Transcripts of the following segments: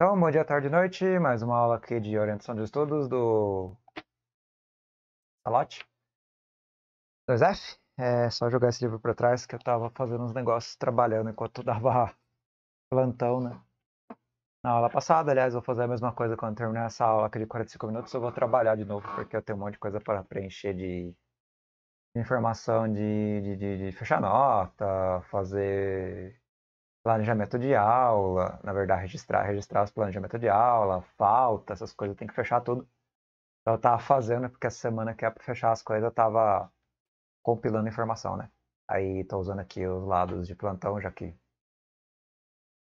Então, bom dia, tarde e noite. Mais uma aula aqui de orientação de estudos do Salote 2F. É só jogar esse livro para trás que eu estava fazendo uns negócios trabalhando enquanto dava plantão, né? Na aula passada, aliás, vou fazer a mesma coisa quando terminar essa aula aqui de 45 minutos. Eu vou trabalhar de novo porque eu tenho um monte de coisa para preencher de, de informação, de, de, de, de fechar nota, fazer planejamento de aula, na verdade, registrar, registrar os planejamentos de aula, falta, essas coisas, tem que fechar tudo. Então, eu tava fazendo, é porque a semana que é para fechar as coisas, eu tava compilando informação, né? Aí tô usando aqui os lados de plantão, já que.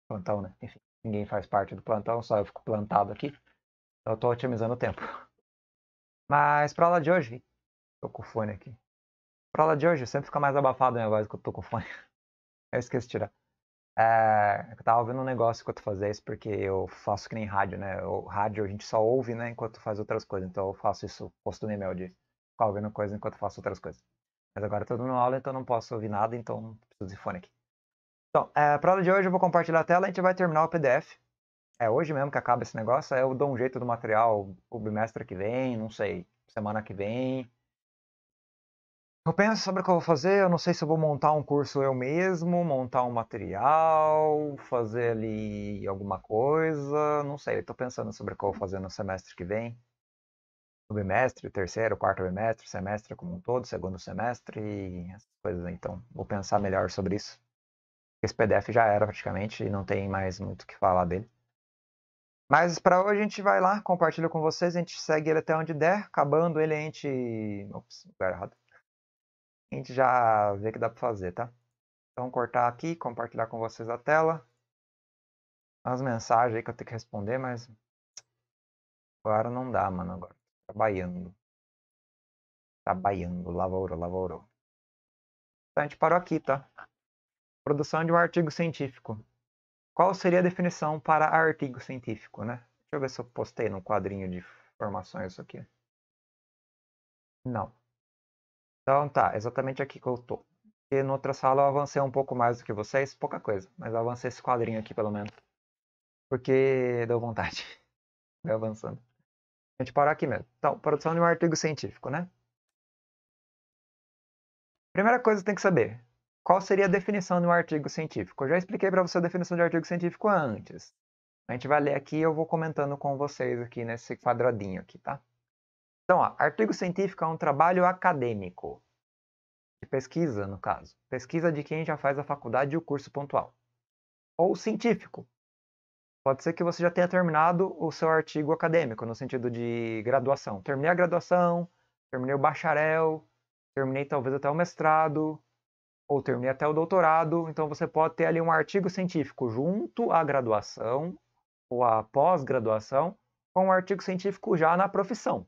Plantão, né? Enfim, ninguém faz parte do plantão, só eu fico plantado aqui. Então, eu tô otimizando o tempo. Mas pra aula de hoje. Tô com o fone aqui. Pra aula de hoje, sempre fica mais abafado a minha né? voz que eu tô com o fone. Eu esqueci de tirar. É, eu tava ouvindo um negócio enquanto fazia isso, porque eu faço que nem rádio, né? O rádio a gente só ouve, né, enquanto faz outras coisas. Então eu faço isso, costume meu de ficar ouvindo coisa enquanto faço outras coisas. Mas agora eu tô dando aula, então não posso ouvir nada, então preciso de fone aqui. Então, é, pra aula de hoje eu vou compartilhar a tela e a gente vai terminar o PDF. É hoje mesmo que acaba esse negócio, eu dou um jeito do material o bimestre que vem, não sei, semana que vem. Eu penso sobre o que eu vou fazer, eu não sei se eu vou montar um curso eu mesmo, montar um material, fazer ali alguma coisa, não sei. Estou pensando sobre o que eu vou fazer no semestre que vem. No bimestre, terceiro, quarto bimestre, semestre como um todo, segundo semestre e essas coisas. Então, vou pensar melhor sobre isso. Esse PDF já era praticamente e não tem mais muito o que falar dele. Mas para hoje a gente vai lá, compartilha com vocês, a gente segue ele até onde der. Acabando ele, a gente. Ops, lugar errado a gente já vê que dá para fazer, tá? Então, cortar aqui, compartilhar com vocês a tela. As mensagens aí que eu tenho que responder, mas agora não dá, mano. Agora trabalhando. Tá trabalhando, tá Lavourou, lavourou. Então, a gente parou aqui, tá? Produção de um artigo científico. Qual seria a definição para artigo científico, né? Deixa eu ver se eu postei no quadrinho de formações isso aqui. Não. Então tá, exatamente aqui que eu tô. E na outra sala eu avancei um pouco mais do que vocês, pouca coisa, mas eu avancei esse quadrinho aqui pelo menos. Porque deu vontade. Vai avançando. A gente parar aqui mesmo. Então, produção de um artigo científico, né? Primeira coisa que tem que saber, qual seria a definição de um artigo científico? Eu já expliquei para você a definição de artigo científico antes. A gente vai ler aqui e eu vou comentando com vocês aqui nesse quadradinho aqui, tá? Então, ó, artigo científico é um trabalho acadêmico, de pesquisa, no caso, pesquisa de quem já faz a faculdade e o curso pontual. Ou científico. Pode ser que você já tenha terminado o seu artigo acadêmico, no sentido de graduação. Terminei a graduação, terminei o bacharel, terminei talvez até o mestrado, ou terminei até o doutorado. Então você pode ter ali um artigo científico junto à graduação ou à pós-graduação, com um artigo científico já na profissão.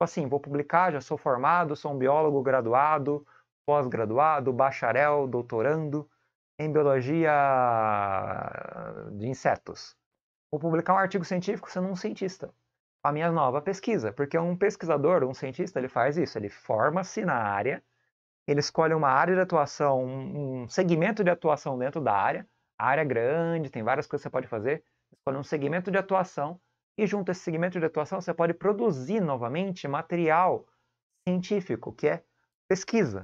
Tipo assim, vou publicar, já sou formado, sou um biólogo graduado, pós-graduado, bacharel, doutorando em biologia de insetos. Vou publicar um artigo científico sendo um cientista. A minha nova pesquisa, porque um pesquisador, um cientista, ele faz isso, ele forma-se na área, ele escolhe uma área de atuação, um segmento de atuação dentro da área, área é grande, tem várias coisas que você pode fazer, escolhe um segmento de atuação e junto a esse segmento de atuação, você pode produzir novamente material científico, que é pesquisa.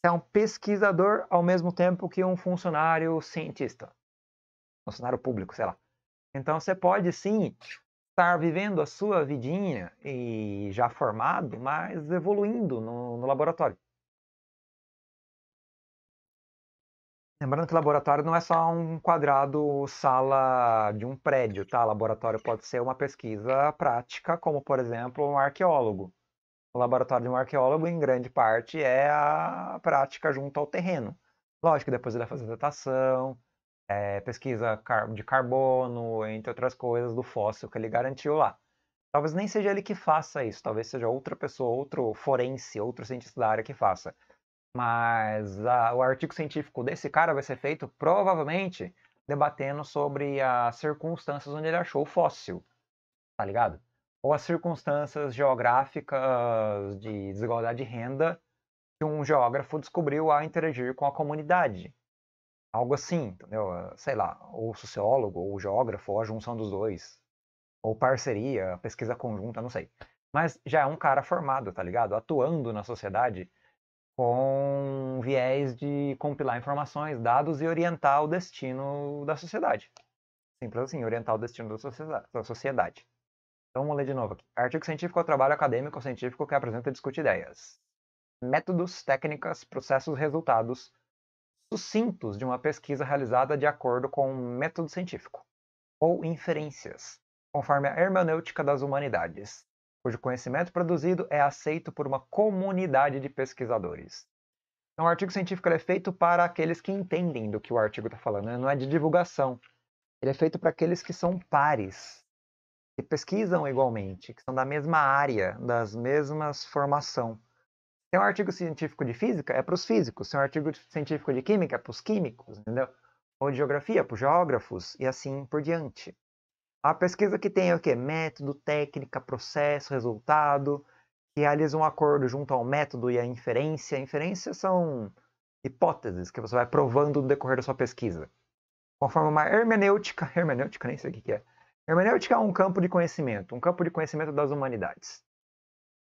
Você é um pesquisador ao mesmo tempo que um funcionário cientista, funcionário público, sei lá. Então você pode sim estar vivendo a sua vidinha e já formado, mas evoluindo no, no laboratório. Lembrando que laboratório não é só um quadrado sala de um prédio, tá? Laboratório pode ser uma pesquisa prática, como por exemplo um arqueólogo. O laboratório de um arqueólogo, em grande parte, é a prática junto ao terreno. Lógico, depois ele vai fazer datação, é, pesquisa de carbono, entre outras coisas, do fóssil que ele garantiu lá. Talvez nem seja ele que faça isso, talvez seja outra pessoa, outro forense, outro cientista da área que faça. Mas a, o artigo científico desse cara vai ser feito provavelmente debatendo sobre as circunstâncias onde ele achou o fóssil, tá ligado? Ou as circunstâncias geográficas de desigualdade de renda que um geógrafo descobriu a interagir com a comunidade. Algo assim, entendeu? Sei lá, ou sociólogo, ou geógrafo, ou a junção dos dois. Ou parceria, pesquisa conjunta, não sei. Mas já é um cara formado, tá ligado? Atuando na sociedade com viés de compilar informações, dados e orientar o destino da sociedade. Simples assim, orientar o destino da sociedade. Então vamos ler de novo aqui. Artigo científico é o trabalho acadêmico ou científico que apresenta e discute ideias, métodos, técnicas, processos, resultados sucintos de uma pesquisa realizada de acordo com um método científico ou inferências, conforme a hermenêutica das humanidades, cujo tipo conhecimento produzido é aceito por uma comunidade de pesquisadores. Então, o artigo científico é feito para aqueles que entendem do que o artigo está falando, né? não é de divulgação. Ele é feito para aqueles que são pares, que pesquisam igualmente, que são da mesma área, das mesmas formação. Se é um artigo científico de física, é para os físicos. Se é um artigo científico de química, é para os químicos, entendeu? Ou de geografia, é para os geógrafos, e assim por diante. A pesquisa que tem é o quê? Método, técnica, processo, resultado, que realiza um acordo junto ao método e à inferência. A inferência são hipóteses que você vai provando no decorrer da sua pesquisa. Conforme uma hermenêutica, hermenêutica nem sei o que é. Hermenêutica é um campo de conhecimento, um campo de conhecimento das humanidades,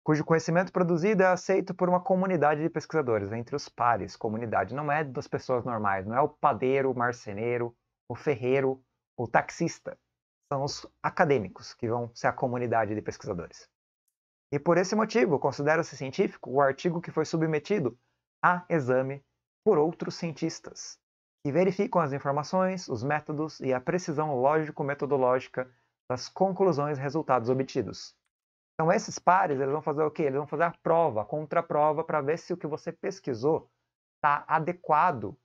cujo conhecimento produzido é aceito por uma comunidade de pesquisadores, entre os pares, comunidade. Não é das pessoas normais, não é o padeiro, o marceneiro, o ferreiro, o taxista são os acadêmicos, que vão ser a comunidade de pesquisadores. E por esse motivo, considera-se científico o artigo que foi submetido a exame por outros cientistas, que verificam as informações, os métodos e a precisão lógico-metodológica das conclusões e resultados obtidos. Então esses pares, eles vão fazer o quê? Eles vão fazer a prova, a contraprova, para ver se o que você pesquisou está adequado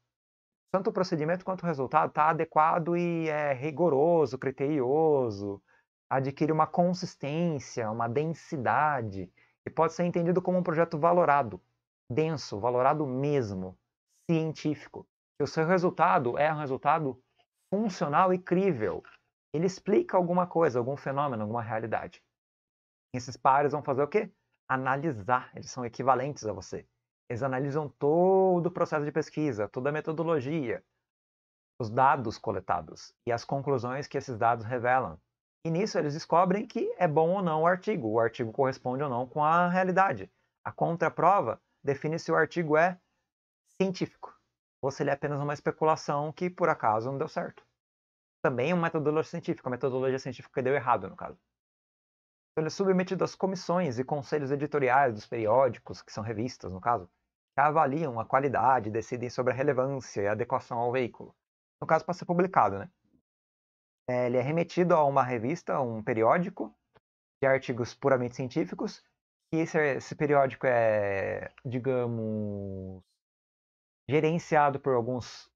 tanto o procedimento quanto o resultado está adequado e é rigoroso, criterioso, adquire uma consistência, uma densidade, e pode ser entendido como um projeto valorado, denso, valorado mesmo, científico. E o seu resultado é um resultado funcional e crível. Ele explica alguma coisa, algum fenômeno, alguma realidade. E esses pares vão fazer o quê? Analisar. Eles são equivalentes a você. Eles analisam todo o processo de pesquisa, toda a metodologia, os dados coletados e as conclusões que esses dados revelam. E nisso eles descobrem que é bom ou não o artigo, o artigo corresponde ou não com a realidade. A contraprova define se o artigo é científico ou se ele é apenas uma especulação que por acaso não deu certo. Também é uma metodologia científica, uma metodologia científica deu errado no caso. Então ele é submetido às comissões e conselhos editoriais dos periódicos, que são revistas no caso, avaliam a qualidade, decidem sobre a relevância e adequação ao veículo. No caso, para ser publicado, né? É, ele é remetido a uma revista, um periódico, de artigos puramente científicos, e esse, esse periódico é, digamos, gerenciado por alguns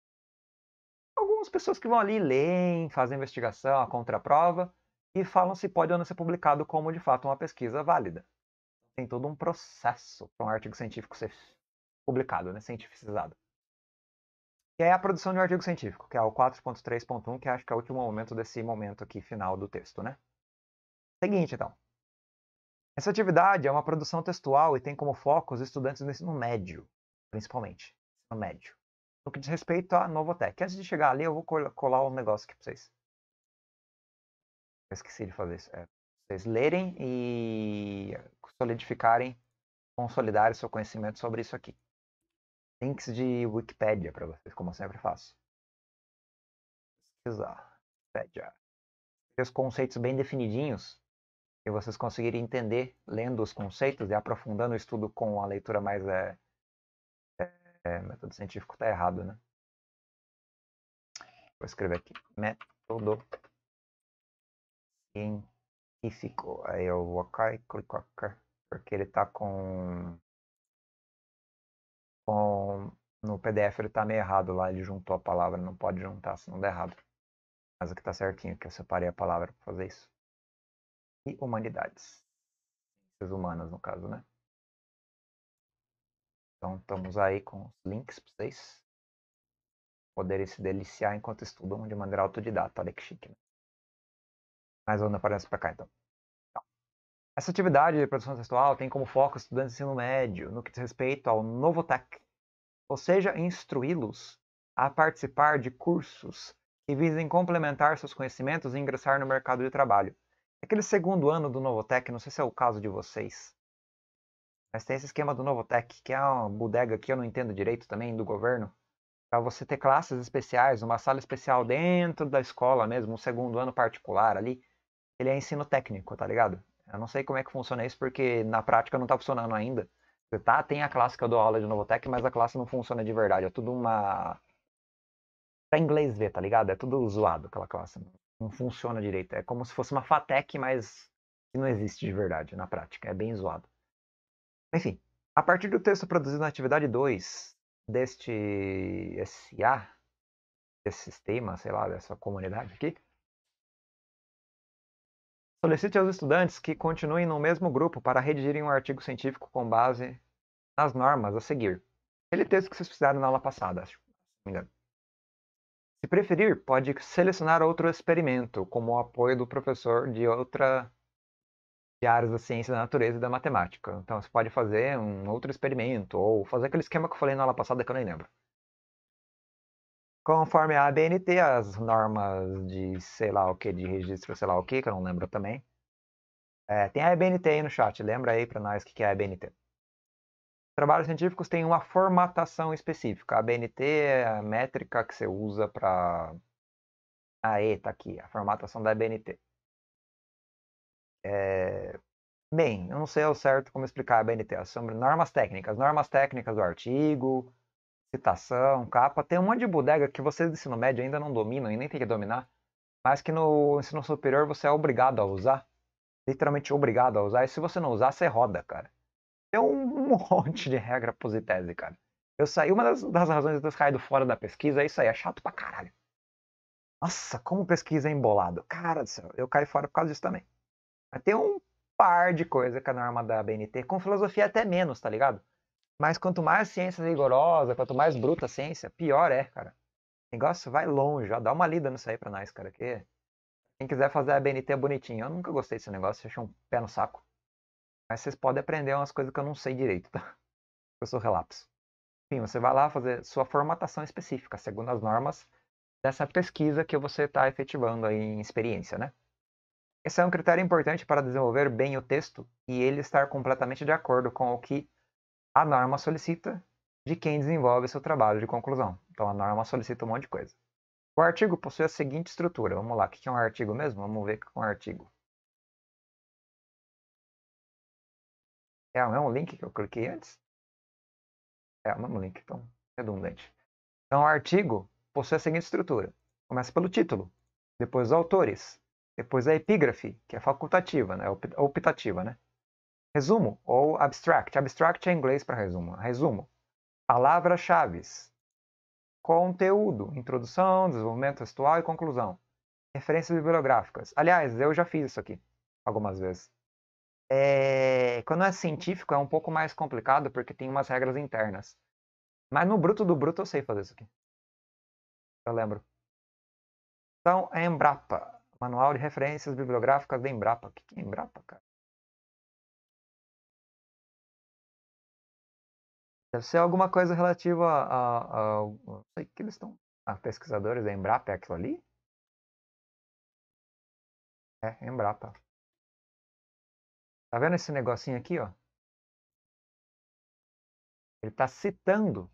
algumas pessoas que vão ali leem, fazem investigação, a contraprova e falam se pode ou não ser publicado como de fato uma pesquisa válida. Tem todo um processo para um artigo científico ser publicado, né, cientificizado. Que é a produção de um artigo científico, que é o 4.3.1, que acho que é o último momento desse momento aqui final do texto, né? Seguinte, então. Essa atividade é uma produção textual e tem como foco os estudantes do ensino médio, principalmente. no médio. No que diz respeito à Novotec. Antes de chegar ali, eu vou colar um negócio aqui para vocês. Eu esqueci de fazer isso. É, vocês lerem e solidificarem, consolidarem seu conhecimento sobre isso aqui links de Wikipedia para vocês, como eu sempre faço. Pesquisar. Wikipedia. Os conceitos bem definidinhos e vocês conseguirem entender lendo os conceitos e aprofundando o estudo com a leitura mais é, é, é método científico está errado, né? Vou escrever aqui método científico. Aí eu vou cá e clico aqui porque ele está com com... no PDF ele tá meio errado lá, ele juntou a palavra, não pode juntar, não der errado. Mas aqui tá certinho, que eu separei a palavra para fazer isso. E humanidades. Ciências humanas, no caso, né? Então, estamos aí com os links para vocês poderem se deliciar enquanto estudam de maneira autodidata. Olha que chique, né? Mas vamos para cá, então. Essa atividade de produção textual tem como foco estudantes de ensino médio no que diz respeito ao Novotec, ou seja, instruí-los a participar de cursos que visem complementar seus conhecimentos e ingressar no mercado de trabalho. Aquele segundo ano do Novotec, não sei se é o caso de vocês, mas tem esse esquema do Novotec, que é uma bodega que eu não entendo direito também, do governo, para você ter classes especiais, uma sala especial dentro da escola mesmo, um segundo ano particular ali. Ele é ensino técnico, tá ligado? Eu não sei como é que funciona isso, porque na prática não está funcionando ainda. Você tá, tem a classe que eu dou aula de Novotec, mas a classe não funciona de verdade. É tudo uma. Pra inglês ver, tá ligado? É tudo zoado aquela classe. Não funciona direito. É como se fosse uma Fatec, mas que não existe de verdade na prática. É bem zoado. Enfim, a partir do texto produzido na atividade 2 deste SA, desse sistema, sei lá, dessa comunidade aqui, Solicite aos estudantes que continuem no mesmo grupo para redigirem um artigo científico com base nas normas a seguir. Aquele texto que vocês fizeram na aula passada, Se preferir, pode selecionar outro experimento, como o apoio do professor de outra de áreas da ciência da natureza e da matemática. Então, você pode fazer um outro experimento, ou fazer aquele esquema que eu falei na aula passada que eu nem lembro. Conforme a ABNT, as normas de sei lá o que, de registro sei lá o que, que eu não lembro também. É, tem a ABNT aí no chat, lembra aí para nós o que, é a ABNT. Trabalhos científicos têm uma formatação específica. A ABNT é a métrica que você usa para... Aê, tá aqui, a formatação da ABNT. É... Bem, eu não sei ao certo como explicar a ABNT. São normas técnicas, normas técnicas do artigo, citação, capa. Tem um monte de bodega que vocês do ensino médio ainda não dominam e nem tem que dominar, mas que no ensino superior você é obrigado a usar. Literalmente obrigado a usar. E se você não usar, você roda, cara. Tem um monte de regra positese, cara. Eu saí, uma das, das razões de eu ter saído fora da pesquisa é isso aí, é chato pra caralho. Nossa, como pesquisa é embolado. Cara do céu, eu caí fora por causa disso também. Mas tem um par de coisa que a norma da BNT, com filosofia é até menos, tá ligado? Mas quanto mais ciência rigorosa, quanto mais bruta a ciência, pior é, cara. O negócio vai longe, ó. Dá uma lida nisso aí pra nós, cara. Que quem quiser fazer a BNT é bonitinho. Eu nunca gostei desse negócio, achei um pé no saco. Mas vocês podem aprender umas coisas que eu não sei direito, tá? Eu sou relapso. Enfim, você vai lá fazer sua formatação específica, segundo as normas dessa pesquisa que você está efetivando aí em experiência, né? Esse é um critério importante para desenvolver bem o texto e ele estar completamente de acordo com o que a norma solicita de quem desenvolve seu trabalho de conclusão. Então a norma solicita um monte de coisa. O artigo possui a seguinte estrutura. Vamos lá, o que é um artigo mesmo? Vamos ver o que é um artigo. É o mesmo link que eu cliquei antes? É o mesmo link, então, redundante. Então, o artigo possui a seguinte estrutura. Começa pelo título, depois os autores, depois a epígrafe, que é facultativa, né? optativa, né? Resumo ou abstract. Abstract é inglês para resumo. Resumo. Palavras-chave. Conteúdo. Introdução, desenvolvimento textual e conclusão. Referências bibliográficas. Aliás, eu já fiz isso aqui algumas vezes. É... Quando é científico é um pouco mais complicado porque tem umas regras internas. Mas no bruto do bruto eu sei fazer isso aqui. Eu lembro. Então, a é Embrapa. Manual de Referências Bibliográficas da Embrapa. O que é Embrapa, cara? Deve ser alguma coisa relativa a. a, a não sei que eles estão. A pesquisadores da Embrapa é aquilo ali? É, Embrapa. Tá vendo esse negocinho aqui, ó? Ele está citando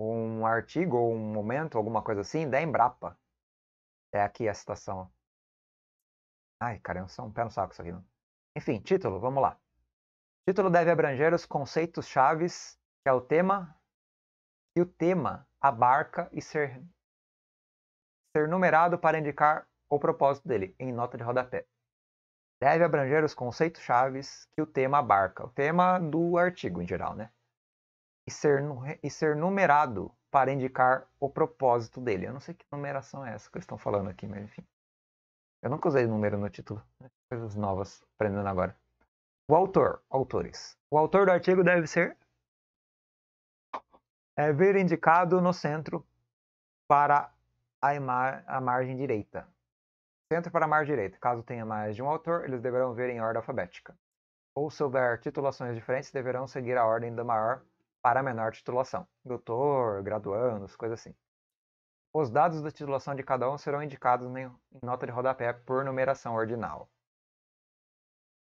um artigo ou um momento, alguma coisa assim, da Embrapa. É aqui a citação. Ai, cara, é um pé no saco isso aqui. Não? Né? Enfim, título, vamos lá. O título deve abranger os conceitos chaves que é o tema e o tema abarca e ser ser numerado para indicar o propósito dele em nota de rodapé. Deve abranger os conceitos chaves que o tema abarca, o tema do artigo em geral, né? E ser, e ser numerado para indicar o propósito dele. Eu não sei que numeração é essa que eles estão falando aqui, mas enfim. Eu nunca usei número no título. Né? Coisas novas, aprendendo agora. O autor, autores. O autor do artigo deve ser é, indicado no centro para a, a margem direita. Centro para a margem direita. Caso tenha mais de um autor, eles deverão ver em ordem alfabética. Ou se houver titulações diferentes, deverão seguir a ordem da maior para a menor titulação. Doutor, graduandos, coisa assim. Os dados da titulação de cada um serão indicados em nota de rodapé por numeração ordinal.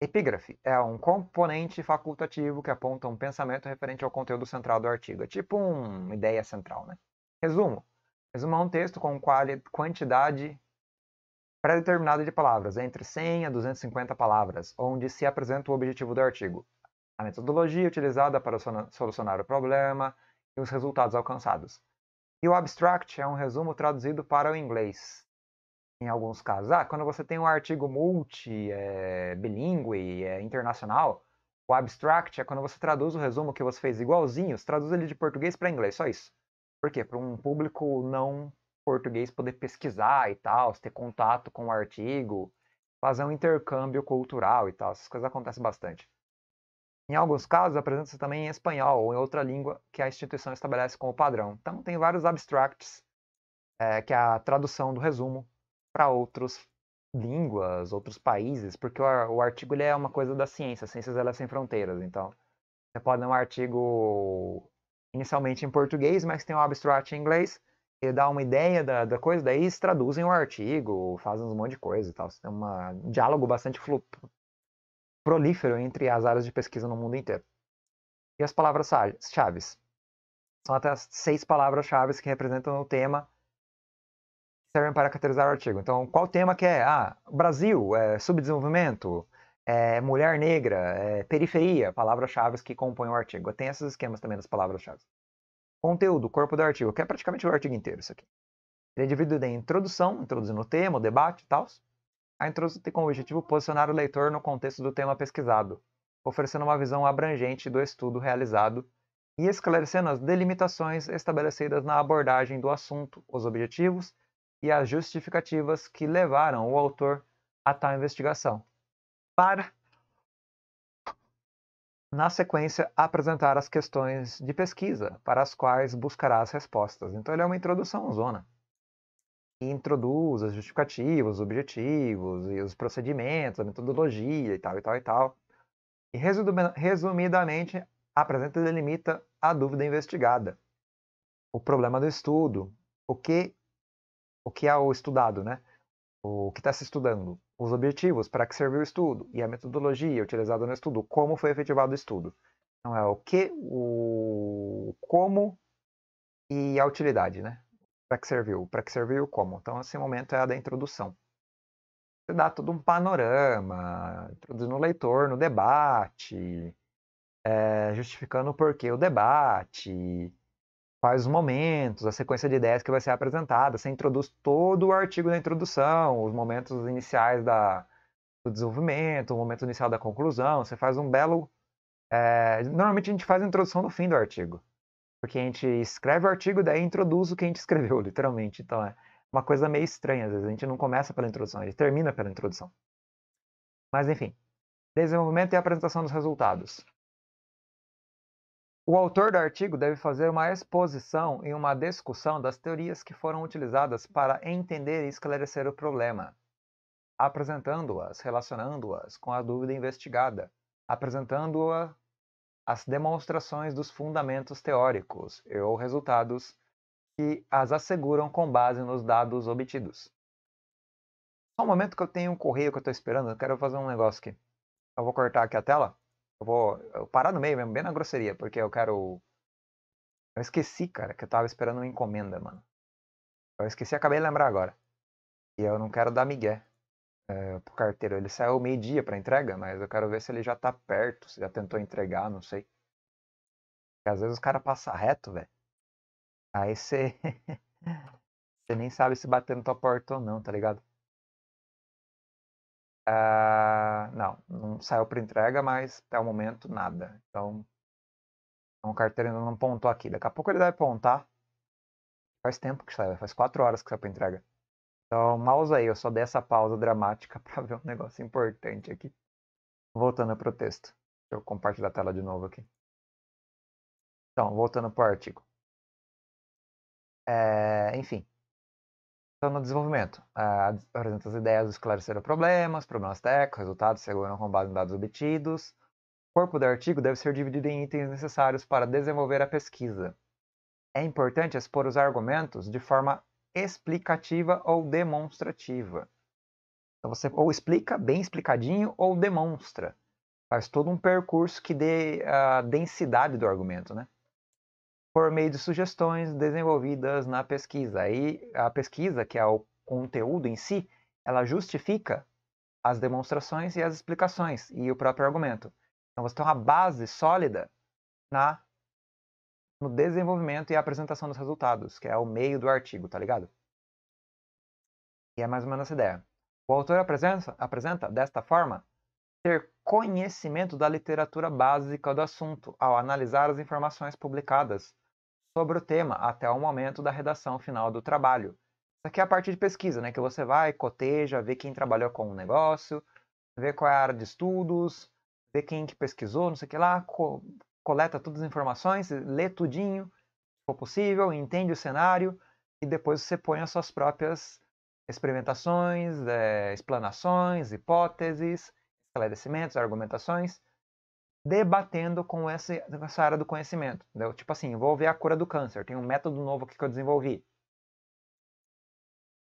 Epígrafe é um componente facultativo que aponta um pensamento referente ao conteúdo central do artigo. É tipo uma ideia central, né? Resumo. Resumo é um texto com quantidade pré-determinada de palavras, entre 100 a 250 palavras, onde se apresenta o objetivo do artigo, a metodologia utilizada para solucionar o problema e os resultados alcançados. E o abstract é um resumo traduzido para o inglês em alguns casos. Ah, quando você tem um artigo multi, é, é, internacional, o abstract é quando você traduz o resumo que você fez igualzinho, você traduz ele de português para inglês, só isso. Por quê? Para um público não português poder pesquisar e tal, ter contato com o artigo, fazer um intercâmbio cultural e tal. Essas coisas acontecem bastante. Em alguns casos, apresenta-se também em espanhol ou em outra língua que a instituição estabelece como padrão. Então, tem vários abstracts, é, que é a tradução do resumo para outras línguas, outros países, porque o, o artigo é uma coisa da ciência, ciências elas sem fronteiras, então você pode ler um artigo inicialmente em português, mas tem um abstract em inglês, que dá uma ideia da, da coisa, daí eles traduzem o artigo, fazem um monte de coisa e tal. Você tem é uma, um diálogo bastante flu, prolífero entre as áreas de pesquisa no mundo inteiro. E as palavras-chave? São até as seis palavras-chave que representam o tema servem para caracterizar o artigo. Então, qual tema que é? Ah, Brasil, é, subdesenvolvimento, é, mulher negra, é, periferia, palavras-chave que compõem o artigo. Tem esses esquemas também das palavras-chave. Conteúdo, corpo do artigo, que é praticamente o artigo inteiro isso aqui. Ele é dividido em introdução, introduzindo o tema, o debate e tal. A introdução tem como objetivo posicionar o leitor no contexto do tema pesquisado, oferecendo uma visão abrangente do estudo realizado e esclarecendo as delimitações estabelecidas na abordagem do assunto, os objetivos e as justificativas que levaram o autor a tal investigação, para, na sequência, apresentar as questões de pesquisa para as quais buscará as respostas. Então, ele é uma introdução zona. E introduz as justificativas, os objetivos e os procedimentos, a metodologia e tal e tal e tal. E resumidamente apresenta e delimita a dúvida investigada, o problema do estudo, o que o que é o estudado, né? O que está se estudando, os objetivos, para que serviu o estudo e a metodologia utilizada no estudo, como foi efetivado o estudo. Então é o que, o como e a utilidade, né? Para que serviu, para que serviu como. Então esse momento é a da introdução. Você dá todo um panorama, introduzindo o leitor no debate, é, justificando o porquê o debate, faz os momentos, a sequência de ideias que vai ser apresentada, você introduz todo o artigo da introdução, os momentos iniciais da, do desenvolvimento, o momento inicial da conclusão, você faz um belo. É, normalmente a gente faz a introdução no fim do artigo, porque a gente escreve o artigo, daí introduz o que a gente escreveu, literalmente. Então é uma coisa meio estranha, às vezes a gente não começa pela introdução, a gente termina pela introdução. Mas enfim, desenvolvimento e apresentação dos resultados. O autor do artigo deve fazer uma exposição e uma discussão das teorias que foram utilizadas para entender e esclarecer o problema, apresentando-as, relacionando-as com a dúvida investigada, apresentando-a as demonstrações dos fundamentos teóricos e ou resultados que as asseguram com base nos dados obtidos. Só um momento que eu tenho um correio que eu estou esperando, eu quero fazer um negócio aqui. Eu vou cortar aqui a tela. Eu vou parar no meio mesmo, bem na grosseria, porque eu quero. Eu esqueci, cara, que eu tava esperando uma encomenda, mano. Eu esqueci, acabei de lembrar agora. E eu não quero dar migué é, pro carteiro. Ele saiu meio-dia pra entrega, mas eu quero ver se ele já tá perto, se já tentou entregar, não sei. Porque às vezes os caras passam reto, velho. Aí você. você nem sabe se bater na tua porta ou não, tá ligado? Uh, não, não saiu para entrega, mas até o momento nada. Então, então o carteiro ainda não pontou aqui. Daqui a pouco ele deve pontar. Faz tempo que saiu, faz 4 horas que saiu para entrega. Então, mal aí, eu só dei essa pausa dramática para ver um negócio importante aqui. Voltando para o texto. Deixa eu compartilhar a tela de novo aqui. Então, voltando para o artigo. É, enfim, então, no desenvolvimento, apresenta as ideias do esclarecer problemas, problemas técnicos, resultados seguram com base em dados obtidos. O corpo do artigo deve ser dividido em itens necessários para desenvolver a pesquisa. É importante expor os argumentos de forma explicativa ou demonstrativa. Então, você ou explica bem explicadinho ou demonstra. Faz todo um percurso que dê a ah, densidade do argumento, né? por meio de sugestões desenvolvidas na pesquisa. E a pesquisa, que é o conteúdo em si, ela justifica as demonstrações e as explicações e o próprio argumento. Então você tem uma base sólida na no desenvolvimento e apresentação dos resultados, que é o meio do artigo, tá ligado? E é mais ou menos essa ideia. O autor apresenta, apresenta desta forma ter conhecimento da literatura básica do assunto ao analisar as informações publicadas sobre o tema até o momento da redação final do trabalho. Isso aqui é a parte de pesquisa, né? Que você vai, coteja, vê quem trabalhou com o um negócio, vê qual é a área de estudos, vê quem que pesquisou, não sei o que lá, co coleta todas as informações, lê tudinho, se for possível, entende o cenário e depois você põe as suas próprias experimentações, é, explanações, hipóteses, esclarecimentos, argumentações debatendo com essa, essa área do conhecimento. Entendeu? Tipo assim, vou ver a cura do câncer. Tem um método novo aqui que eu desenvolvi.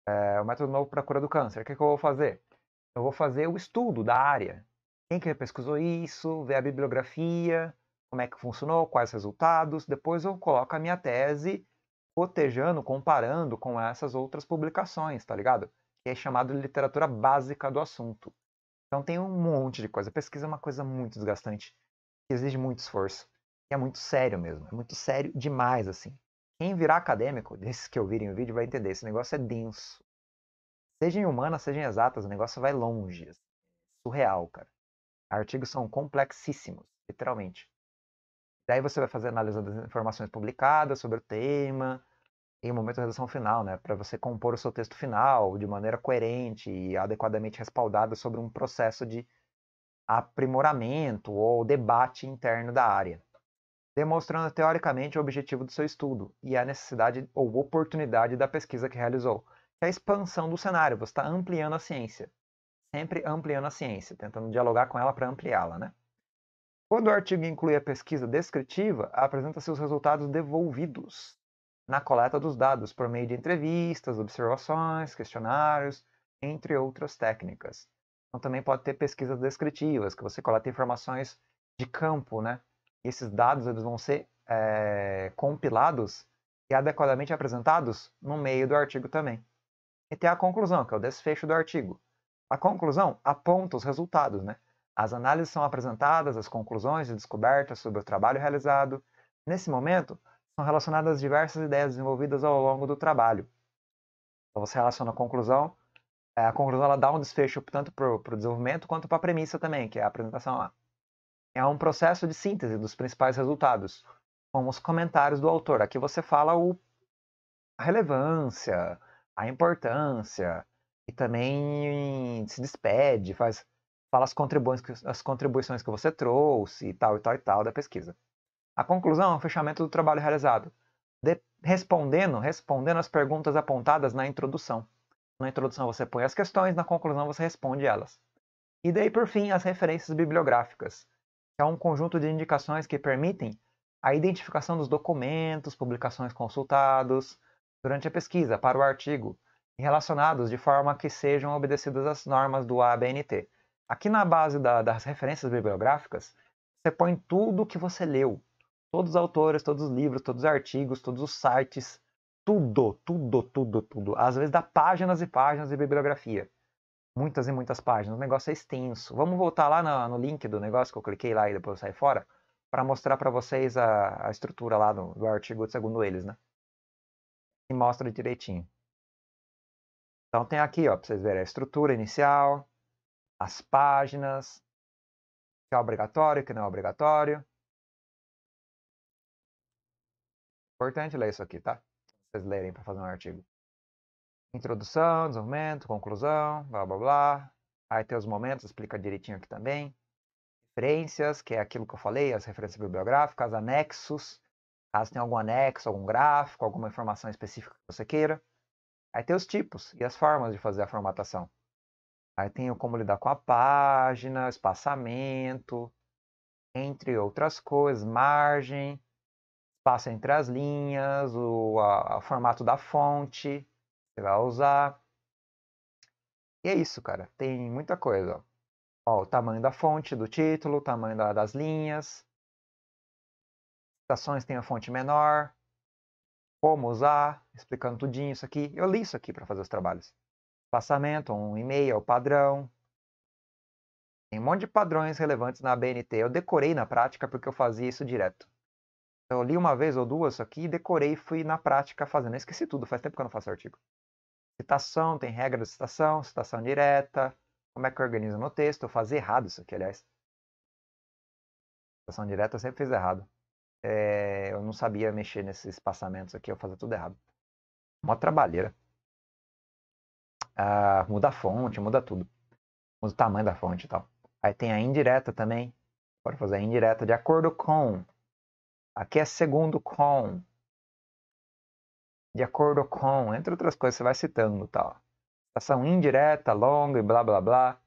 É, método novo para a cura do câncer. O que, que eu vou fazer? Eu vou fazer o estudo da área. Quem que pesquisou isso? Ver a bibliografia, como é que funcionou, quais resultados. Depois eu coloco a minha tese cotejando, comparando com essas outras publicações, tá ligado? Que é chamado de literatura básica do assunto. Então tem um monte de coisa. A pesquisa é uma coisa muito desgastante, que exige muito esforço. E é muito sério mesmo, é muito sério demais, assim. Quem virar acadêmico, desses que ouvirem o vídeo, vai entender, esse negócio é denso. Sejam humanas, sejam exatas, o negócio vai longe. Assim, surreal, cara. Artigos são complexíssimos, literalmente. Daí você vai fazer análise das informações publicadas sobre o tema, em momento de redação final, né? Para você compor o seu texto final de maneira coerente e adequadamente respaldada sobre um processo de aprimoramento ou debate interno da área, demonstrando teoricamente o objetivo do seu estudo e a necessidade ou oportunidade da pesquisa que realizou. É a expansão do cenário, você está ampliando a ciência. Sempre ampliando a ciência, tentando dialogar com ela para ampliá-la, né? Quando o artigo inclui a pesquisa descritiva, apresenta-se os resultados devolvidos, na coleta dos dados por meio de entrevistas, observações, questionários, entre outras técnicas. Então também pode ter pesquisas descritivas, que você coleta informações de campo, né? E esses dados eles vão ser é, compilados e adequadamente apresentados no meio do artigo também. E tem a conclusão, que é o desfecho do artigo. A conclusão aponta os resultados, né? As análises são apresentadas, as conclusões e descobertas sobre o trabalho realizado. Nesse momento, são relacionadas às diversas ideias desenvolvidas ao longo do trabalho. Então você relaciona a conclusão, é, a conclusão ela dá um desfecho tanto para o desenvolvimento quanto para a premissa também, que é a apresentação lá. É um processo de síntese dos principais resultados, com os comentários do autor. Aqui você fala o, a relevância, a importância, e também se despede, faz, fala as contribuições, que, as contribuições que você trouxe e tal e tal e tal da pesquisa. A conclusão é o fechamento do trabalho realizado, de, respondendo, respondendo as perguntas apontadas na introdução. Na introdução você põe as questões, na conclusão você responde elas. E daí por fim, as referências bibliográficas, que é um conjunto de indicações que permitem a identificação dos documentos, publicações consultados durante a pesquisa para o artigo, relacionados de forma que sejam obedecidas as normas do ABNT. Aqui na base da, das referências bibliográficas, você põe tudo o que você leu, Todos os autores, todos os livros, todos os artigos, todos os sites, tudo, tudo, tudo, tudo. Às vezes dá páginas e páginas de bibliografia. Muitas e muitas páginas. O negócio é extenso. Vamos voltar lá no, no link do negócio que eu cliquei lá e depois eu saí fora para mostrar para vocês a, a, estrutura lá do, do artigo segundo eles, né? E mostra direitinho. Então tem aqui, ó, para vocês verem a estrutura inicial, as páginas, que é obrigatório, que não é obrigatório, Importante ler isso aqui, tá? Vocês lerem para fazer um artigo. Introdução, desenvolvimento, conclusão, blá blá blá. Aí tem os momentos, explica direitinho aqui também. Referências, que é aquilo que eu falei, as referências bibliográficas, anexos, caso tenha algum anexo, algum gráfico, alguma informação específica que você queira. Aí tem os tipos e as formas de fazer a formatação. Aí tem o como lidar com a página, espaçamento, entre outras coisas, margem, espaço entre as linhas, o, a, o formato da fonte que você vai usar. E é isso, cara. Tem muita coisa. Ó, o tamanho da fonte, do título, o tamanho da, das linhas. ações tem a fonte menor. Como usar, explicando tudinho isso aqui. Eu li isso aqui para fazer os trabalhos. Passamento, um e-mail, é padrão. Tem um monte de padrões relevantes na BNT. Eu decorei na prática porque eu fazia isso direto. Então, eu li uma vez ou duas aqui, decorei e fui na prática fazendo. Eu esqueci tudo, faz tempo que eu não faço artigo. Citação, tem regra de citação, citação direta, como é que organiza no texto. Eu fazia errado isso aqui, aliás. Citação direta eu sempre fiz errado. É, eu não sabia mexer nesses espaçamentos aqui, eu fazia tudo errado. Uma trabalheira. Ah, muda a fonte, muda tudo. Muda o tamanho da fonte e tal. Aí tem a indireta também. Pode fazer a indireta de acordo com Aqui é segundo com. De acordo com, entre outras coisas, você vai citando tal. Tá, citação indireta, longa e blá blá blá.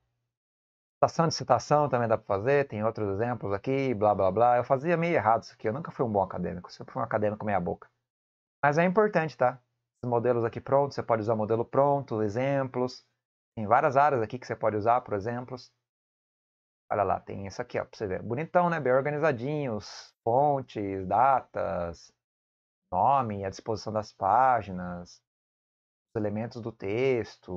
Citação de citação também dá para fazer, tem outros exemplos aqui, blá blá blá. Eu fazia meio errado isso aqui, eu nunca fui um bom acadêmico, eu sempre fui um acadêmico meia boca. Mas é importante, tá? Esses modelos aqui prontos, você pode usar modelo pronto, exemplos. Tem várias áreas aqui que você pode usar por exemplos. Olha lá, tem isso aqui, ó, pra você ver. Bonitão, né? Bem organizadinhos, fontes, datas, nome, a disposição das páginas, os elementos do texto,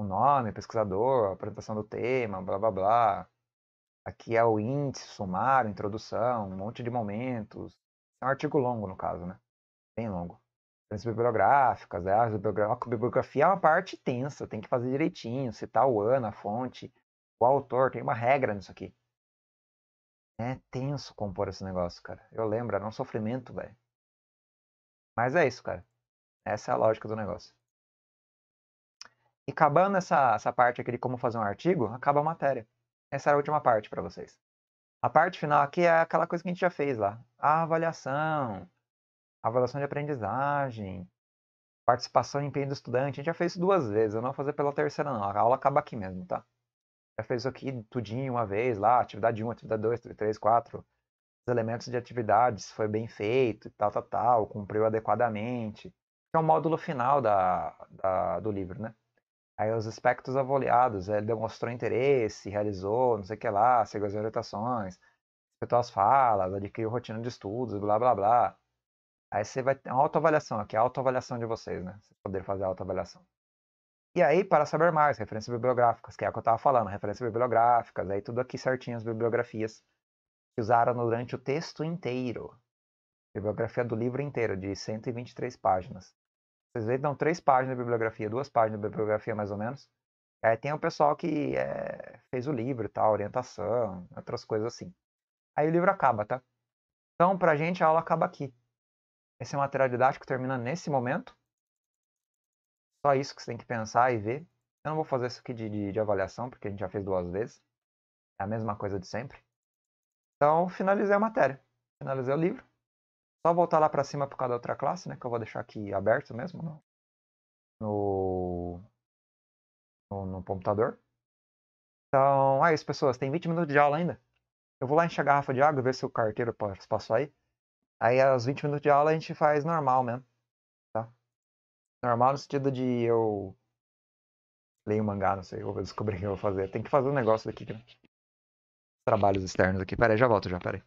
o nome, pesquisador, a apresentação do tema, blá blá blá. Aqui é o índice, sumário, introdução, um monte de momentos. É um artigo longo, no caso, né? Bem longo. As bibliográficas, né? a bibliografia é uma parte tensa, tem que fazer direitinho, citar o ano, a fonte, o autor, tem uma regra nisso aqui. É tenso compor esse negócio, cara. Eu lembro, era um sofrimento, velho. Mas é isso, cara. Essa é a lógica do negócio. E acabando essa, essa parte aqui de como fazer um artigo, acaba a matéria. Essa é a última parte para vocês. A parte final aqui é aquela coisa que a gente já fez lá. A avaliação, a avaliação de aprendizagem, participação e empenho do estudante. A gente já fez isso duas vezes, eu não vou fazer pela terceira não. A aula acaba aqui mesmo, tá? já fez isso aqui tudinho uma vez lá, atividade 1, atividade 2, 3, 4. Os elementos de atividades foi bem feito, e tal, tal, tal, cumpriu adequadamente. É o módulo final da, da, do livro, né? Aí os aspectos avaliados, ele demonstrou interesse, realizou, não sei o que lá, seguiu as orientações, respeitou as falas, adquiriu rotina de estudos, blá, blá, blá. Aí você vai ter uma autoavaliação aqui, a autoavaliação de vocês, né? Vocês poderem fazer a autoavaliação. E aí, para saber mais, referências bibliográficas, que é o que eu estava falando, referências bibliográficas, aí tudo aqui certinho, as bibliografias que usaram durante o texto inteiro. Bibliografia do livro inteiro, de 123 páginas. Vocês veem, dão três páginas de bibliografia, duas páginas de bibliografia mais ou menos. Aí tem o pessoal que é, fez o livro e tal, orientação, outras coisas assim. Aí o livro acaba, tá? Então, pra gente, a aula acaba aqui. Esse material didático termina nesse momento. Só isso que você tem que pensar e ver. Eu não vou fazer isso aqui de, de, de avaliação, porque a gente já fez duas vezes. É a mesma coisa de sempre. Então, finalizei a matéria. Finalizei o livro. Só voltar lá para cima por causa da outra classe, né? Que eu vou deixar aqui aberto mesmo no, no, no, no computador. Então, é isso, pessoas. Tem 20 minutos de aula ainda. Eu vou lá encher a garrafa de água, ver se o carteiro passou aí. Aí, aos 20 minutos de aula, a gente faz normal mesmo. Normal no sentido de eu leio um mangá, não sei, vou descobrir o que eu vou fazer. Tem que fazer um negócio daqui, Trabalhos externos aqui. Pera aí, já volto já, pera aí.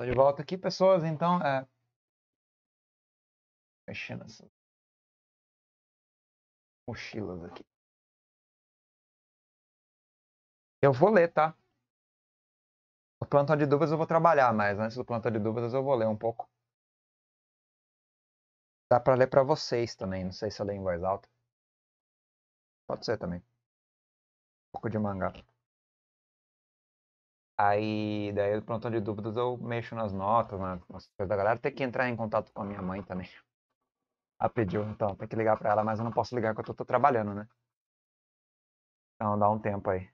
Estou de volta aqui, pessoas. Então, é... mexendo essas mochilas aqui. Eu vou ler, tá? O plantão de dúvidas eu vou trabalhar, mas antes do plantão de dúvidas eu vou ler um pouco. Dá para ler para vocês também, não sei se eu leio em voz alta. Pode ser também. Um pouco de mangá. Aí, daí, pronto, de dúvidas, eu mexo nas notas, né? nas coisas da galera. Tem que entrar em contato com a minha mãe também. A pediu, então, tem que ligar pra ela, mas eu não posso ligar porque eu tô, tô trabalhando, né? Então, dá um tempo aí.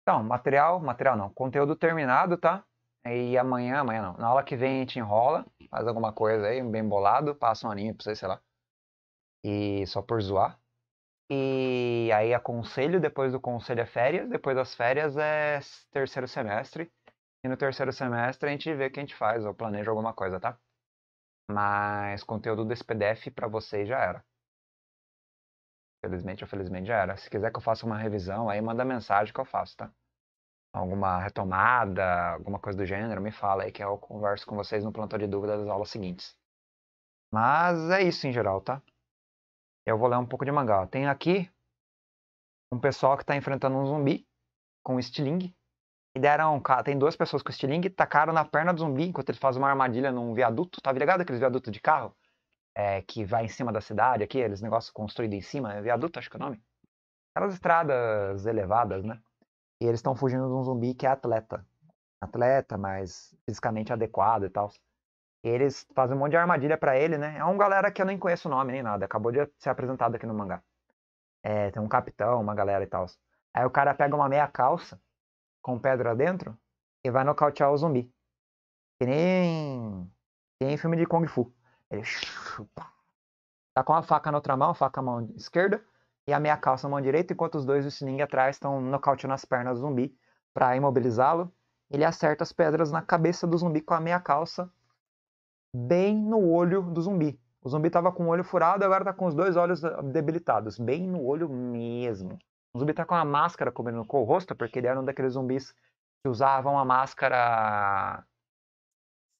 Então, material, material não, conteúdo terminado, tá? E amanhã, amanhã não, na aula que vem a gente enrola, faz alguma coisa aí, bem bolado, passa um aninho pra vocês, sei lá. E só por zoar. E aí aconselho depois do conselho é férias, depois das férias é terceiro semestre. E no terceiro semestre a gente vê o que a gente faz, ou planeja alguma coisa, tá? Mas conteúdo desse PDF para vocês já era. Felizmente ou felizmente já era. Se quiser que eu faça uma revisão, aí manda mensagem que eu faço, tá? Alguma retomada, alguma coisa do gênero, me fala aí que eu converso com vocês no plantão de dúvidas das aulas seguintes. Mas é isso em geral, tá? Eu vou ler um pouco de mangá. Tem aqui um pessoal que está enfrentando um zumbi com um estilingue. E deram. Tem duas pessoas com estilingue, tacaram na perna do zumbi enquanto ele faz uma armadilha num viaduto. Tá ligado aqueles viadutos de carro? É, que vai em cima da cidade aqui, eles negócios construídos em cima, é viaduto, acho que é o nome. Aquelas estradas elevadas, né? E eles estão fugindo de um zumbi que é atleta. Atleta, mas fisicamente adequado e tal eles fazem um monte de armadilha para ele, né? É um galera que eu nem conheço o nome nem nada, acabou de ser apresentado aqui no mangá. É, tem um capitão, uma galera e tal. Aí o cara pega uma meia calça com pedra dentro e vai nocautear o zumbi. Que nem. Que nem filme de Kung Fu. Ele. Tá com a faca na outra mão, a faca na mão esquerda e a meia calça na mão direita, enquanto os dois do sininho atrás estão nocauteando as pernas do zumbi para imobilizá-lo. Ele acerta as pedras na cabeça do zumbi com a meia calça bem no olho do zumbi. O zumbi estava com o olho furado, agora está com os dois olhos ah, debilitados, bem no olho mesmo. O zumbi está com uma máscara cobrindo com o rosto, porque ele era um daqueles zumbis que usavam uma máscara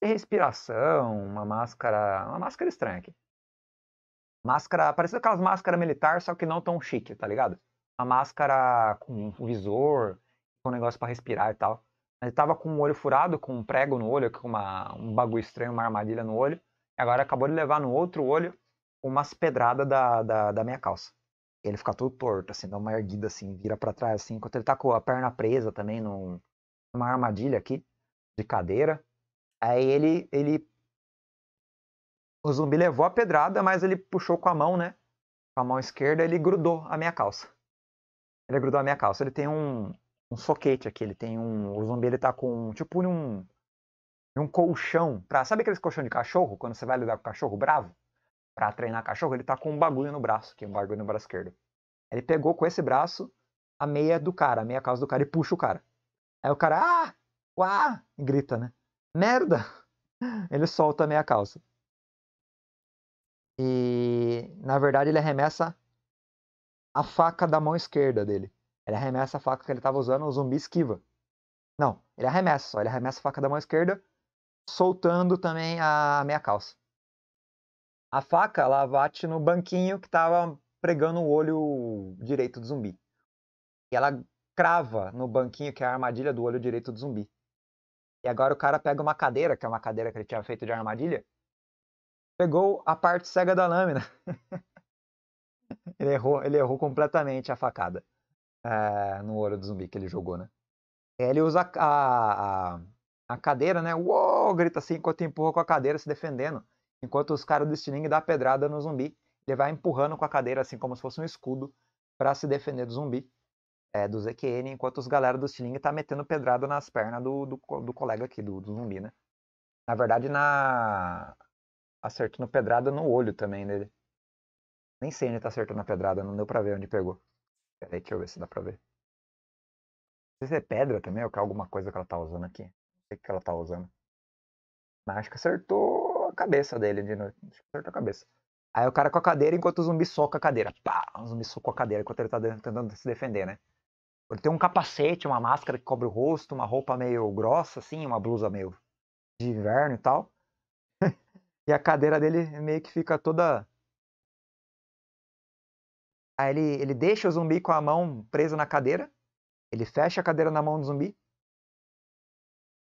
de respiração, uma máscara, uma máscara estranha aqui. Máscara, parecida com aquelas máscaras militares, só que não tão chique, tá ligado? Uma máscara com um visor, com um negócio para respirar e tal. Ele tava com o olho furado, com um prego no olho, com uma, um bagulho estranho, uma armadilha no olho. Agora acabou de levar no outro olho umas pedradas da, da, da minha calça. Ele fica todo torto, assim, dá uma erguida, assim, vira para trás, assim. Enquanto ele tá com a perna presa também num, numa armadilha aqui, de cadeira. Aí ele, ele... O zumbi levou a pedrada, mas ele puxou com a mão, né? Com a mão esquerda, ele grudou a minha calça. Ele grudou a minha calça. Ele tem um, um soquete aqui. Ele tem um. O zumbi ele tá com. Tipo um. Um colchão. Pra, sabe aqueles colchão de cachorro? Quando você vai lidar com cachorro bravo? Pra treinar cachorro, ele tá com um bagulho no braço, que é um bagulho no braço esquerdo. Ele pegou com esse braço a meia do cara, a meia calça do cara e puxa o cara. Aí o cara, ah! Uá! Grita, né? Merda! Ele solta a meia calça. E na verdade ele arremessa a faca da mão esquerda dele. Ele arremessa a faca que ele estava usando, o zumbi esquiva. Não, ele arremessa só. Ele arremessa a faca da mão esquerda, soltando também a meia calça. A faca, ela bate no banquinho que estava pregando o olho direito do zumbi. E ela crava no banquinho, que é a armadilha do olho direito do zumbi. E agora o cara pega uma cadeira, que é uma cadeira que ele tinha feito de armadilha, pegou a parte cega da lâmina. ele errou, ele errou completamente a facada é, no olho do zumbi que ele jogou, né? Ele usa a, a, a cadeira, né? Uou! Grita assim enquanto empurra com a cadeira se defendendo. Enquanto os caras do dão a pedrada no zumbi. Ele vai empurrando com a cadeira assim como se fosse um escudo para se defender do zumbi. É, do ZQN, enquanto os galera do Sling tá metendo pedrada nas pernas do, do, do colega aqui, do, do, zumbi, né? Na verdade, na. acertando pedrada no olho também dele. Nem sei onde tá acertando a pedrada, não deu pra ver onde pegou. Peraí, deixa eu ver se dá pra ver. Não sei se é pedra também ou que é alguma coisa que ela tá usando aqui. Não sei o que ela tá usando. Mas acho que acertou a cabeça dele de noite. Acho que acertou a cabeça. Aí o cara com a cadeira enquanto o zumbi soca a cadeira. Pá, o zumbi soca a cadeira enquanto ele tá tentando se defender, né? Ele tem um capacete, uma máscara que cobre o rosto, uma roupa meio grossa, assim, uma blusa meio de inverno e tal. e a cadeira dele meio que fica toda Aí ele, ele deixa o zumbi com a mão presa na cadeira. Ele fecha a cadeira na mão do zumbi.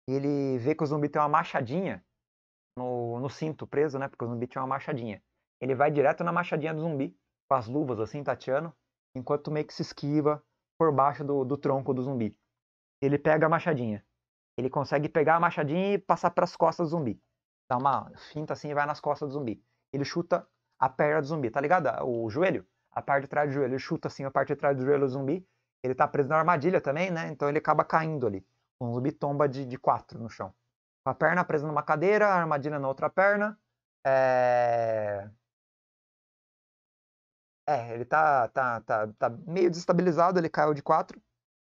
E ele vê que o zumbi tem uma machadinha no, no cinto preso, né? Porque o zumbi tinha uma machadinha. Ele vai direto na machadinha do zumbi, com as luvas assim, tateando, enquanto meio que se esquiva por baixo do, do tronco do zumbi. Ele pega a machadinha. Ele consegue pegar a machadinha e passar para as costas do zumbi. Dá uma finta assim e vai nas costas do zumbi. Ele chuta a perna do zumbi, tá ligado? O joelho a parte de trás do joelho, ele chuta assim a parte de trás do joelho do zumbi, ele tá preso na armadilha também, né? Então ele acaba caindo ali. O zumbi tomba de, de quatro no chão. A perna presa numa cadeira, a armadilha na outra perna. É. É, ele tá, tá, tá, tá meio desestabilizado, ele caiu de quatro.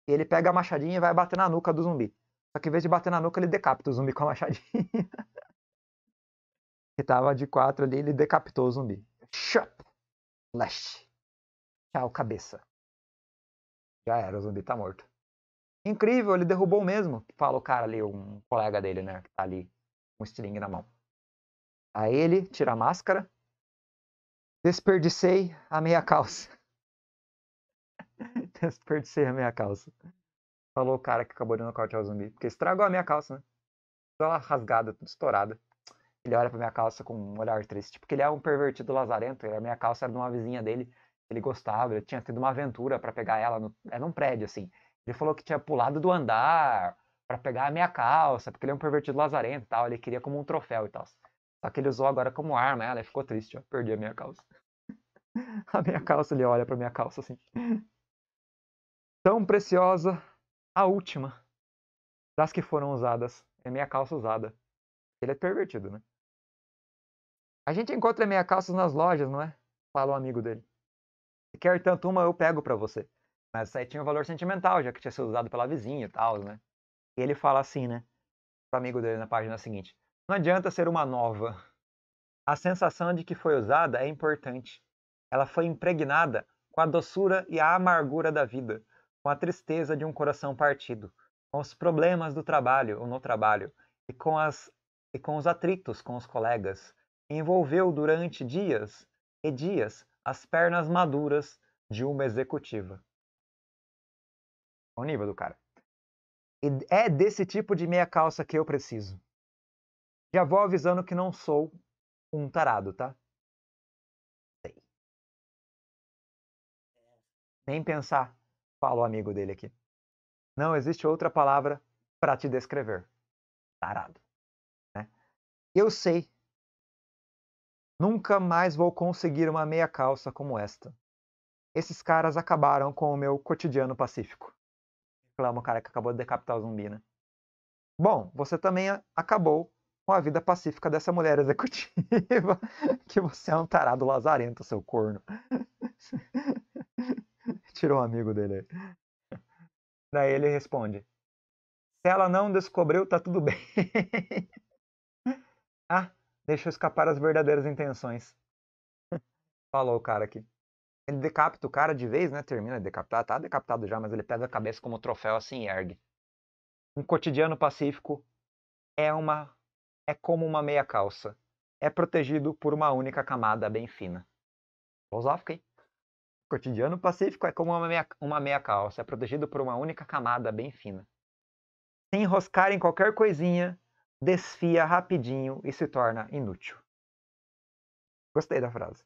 E ele pega a machadinha e vai bater na nuca do zumbi. Só que em vez de bater na nuca, ele decapita o zumbi com a machadinha. que tava de quatro ali, ele decapitou o zumbi. Shut! Lash! Tchau, tá cabeça. Já era, o zumbi tá morto. Incrível, ele derrubou mesmo, fala o cara ali, um colega dele, né, que tá ali com um estilingue na mão. Aí ele tira a máscara. Desperdicei a meia calça. Desperdicei a meia calça. Falou o cara que acabou de nocautear o zumbi. Porque estragou a minha calça, né? Toda rasgada, tudo estourada. Ele olha pra minha calça com um olhar triste. Porque ele é um pervertido lazarento. A minha calça era de uma vizinha dele ele gostava, ele tinha tido uma aventura para pegar ela, no, era num prédio, assim. Ele falou que tinha pulado do andar para pegar a minha calça, porque ele é um pervertido lazarento e tal, ele queria como um troféu e tal. Só que ele usou agora como arma, ela ficou triste, ó, perdi a minha calça. a minha calça, ele olha pra minha calça assim. Tão preciosa, a última das que foram usadas. É minha calça usada. Ele é pervertido, né? A gente encontra meia calças nas lojas, não é? Fala o um amigo dele. Se quer tanto uma, eu pego para você. Mas isso aí tinha um valor sentimental, já que tinha sido usado pela vizinha e tal, né? E ele fala assim, né? O amigo dele na página seguinte. Não adianta ser uma nova. A sensação de que foi usada é importante. Ela foi impregnada com a doçura e a amargura da vida, com a tristeza de um coração partido, com os problemas do trabalho ou no trabalho, e com, as, e com os atritos com os colegas. Envolveu durante dias e dias as pernas maduras de uma executiva. É o nível do cara. É desse tipo de meia calça que eu preciso. Já vou avisando que não sou um tarado, tá? Sei. Nem pensar, fala o amigo dele aqui. Não existe outra palavra para te descrever. Tarado. Né? Eu sei Nunca mais vou conseguir uma meia calça como esta. Esses caras acabaram com o meu cotidiano pacífico. Reclama o cara que acabou de decapitar o zumbi, né? Bom, você também acabou com a vida pacífica dessa mulher executiva, que você é um tarado lazarento, seu corno. Tirou um amigo dele. Daí ele responde: Se ela não descobriu, tá tudo bem. ah, deixou escapar as verdadeiras intenções. Falou o cara aqui. Ele decapita o cara de vez, né? Termina de decapitar, tá decapitado já, mas ele pega a cabeça como troféu assim e ergue. Um cotidiano pacífico é uma é como uma meia calça. É protegido por uma única camada bem fina. Filosófica, hein? Cotidiano pacífico é como uma meia, uma meia calça, é protegido por uma única camada bem fina. Se enroscar em qualquer coisinha, desfia rapidinho e se torna inútil. Gostei da frase.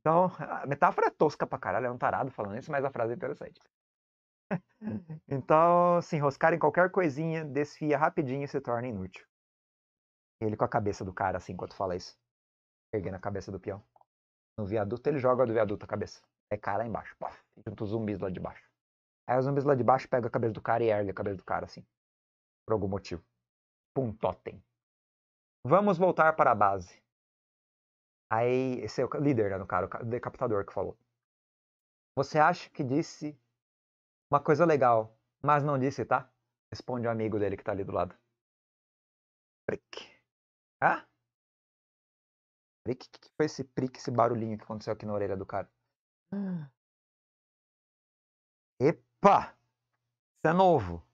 Então, a metáfora é tosca pra caralho, é um tarado falando isso, mas a frase é interessante. então, se enroscar em qualquer coisinha, desfia rapidinho e se torna inútil. Ele com a cabeça do cara, assim, enquanto fala isso. Erguendo a cabeça do peão. No viaduto, ele joga do viaduto a cabeça. É cara lá embaixo. Pof, junto os zumbis lá de baixo. Aí os zumbis lá de baixo pegam a cabeça do cara e erguem a cabeça do cara, assim. Por algum motivo. Tipo um totem. Vamos voltar para a base. Aí, esse é o líder, né, no cara, o decapitador que falou. Você acha que disse uma coisa legal, mas não disse, tá? Responde o amigo dele que tá ali do lado. Prick. Hã? Prick? O que, que foi esse prick, esse barulhinho que aconteceu aqui na orelha do cara? Ah. Epa! Isso é novo.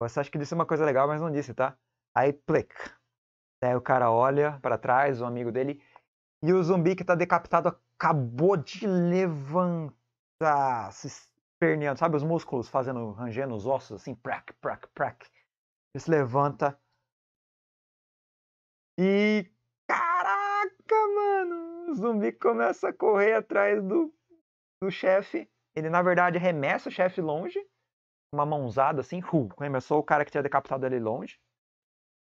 Você acha que disse uma coisa legal, mas não disse, tá? Aí, plec. Daí o cara olha para trás, o amigo dele, e o zumbi que tá decapitado acabou de levantar, se esperneando, sabe? Os músculos fazendo, rangendo os ossos, assim, prac, prac, prac. Ele se levanta. E. Caraca, mano! O zumbi começa a correr atrás do, do chefe. Ele, na verdade, arremessa o chefe longe uma mãozada assim, ru. Começou o cara que tinha decapitado ele longe.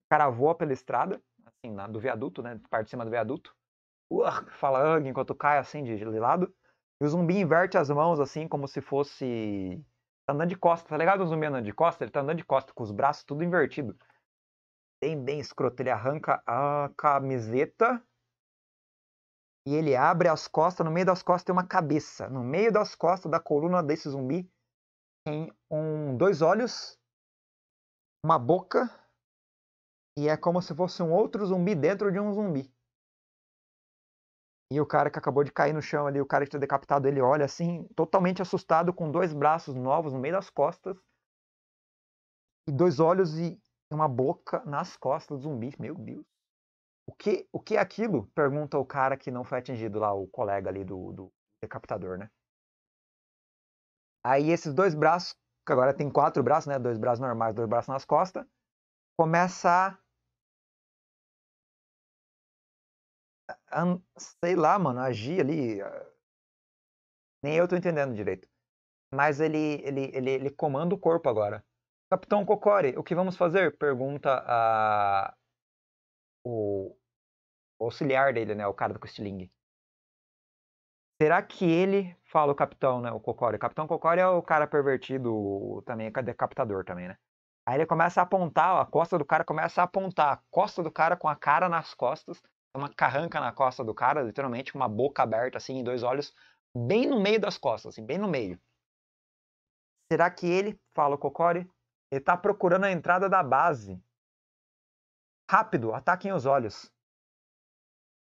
O cara voa pela estrada, assim, na, do viaduto, né? Parte de cima do viaduto. Uar, fala Ang enquanto cai assim de, de lado. E o zumbi inverte as mãos assim, como se fosse. Tá andando de costa, tá ligado? O zumbi andando de costa, ele tá andando de costa, com os braços tudo invertido. Bem, bem escroto. Ele arranca a camiseta. E ele abre as costas, no meio das costas tem uma cabeça. No meio das costas da coluna desse zumbi tem um, dois olhos, uma boca, e é como se fosse um outro zumbi dentro de um zumbi. E o cara que acabou de cair no chão ali, o cara que tá decapitado, ele olha assim, totalmente assustado, com dois braços novos no meio das costas, e dois olhos e uma boca nas costas do zumbi. Meu Deus. O que, o que é aquilo? Pergunta o cara que não foi atingido lá, o colega ali do, do decapitador, né? Aí esses dois braços, que agora tem quatro braços, né? Dois braços normais, dois braços nas costas, começa a, sei lá, mano, agir ali. Nem eu tô entendendo direito. Mas ele, ele, ele, ele comanda o corpo agora. Capitão Cocore, o que vamos fazer? Pergunta a o, o auxiliar dele, né? O cara do Costiling. Será que ele fala o capitão, né? O Cocori. O capitão Cocori é o cara pervertido também, é decapitador também, né? Aí ele começa a apontar, a costa do cara começa a apontar. A costa do cara com a cara nas costas, uma carranca na costa do cara, literalmente, com uma boca aberta, assim, e dois olhos, bem no meio das costas, assim, bem no meio. Será que ele, fala o Cocori, ele tá procurando a entrada da base? Rápido, ataquem os olhos.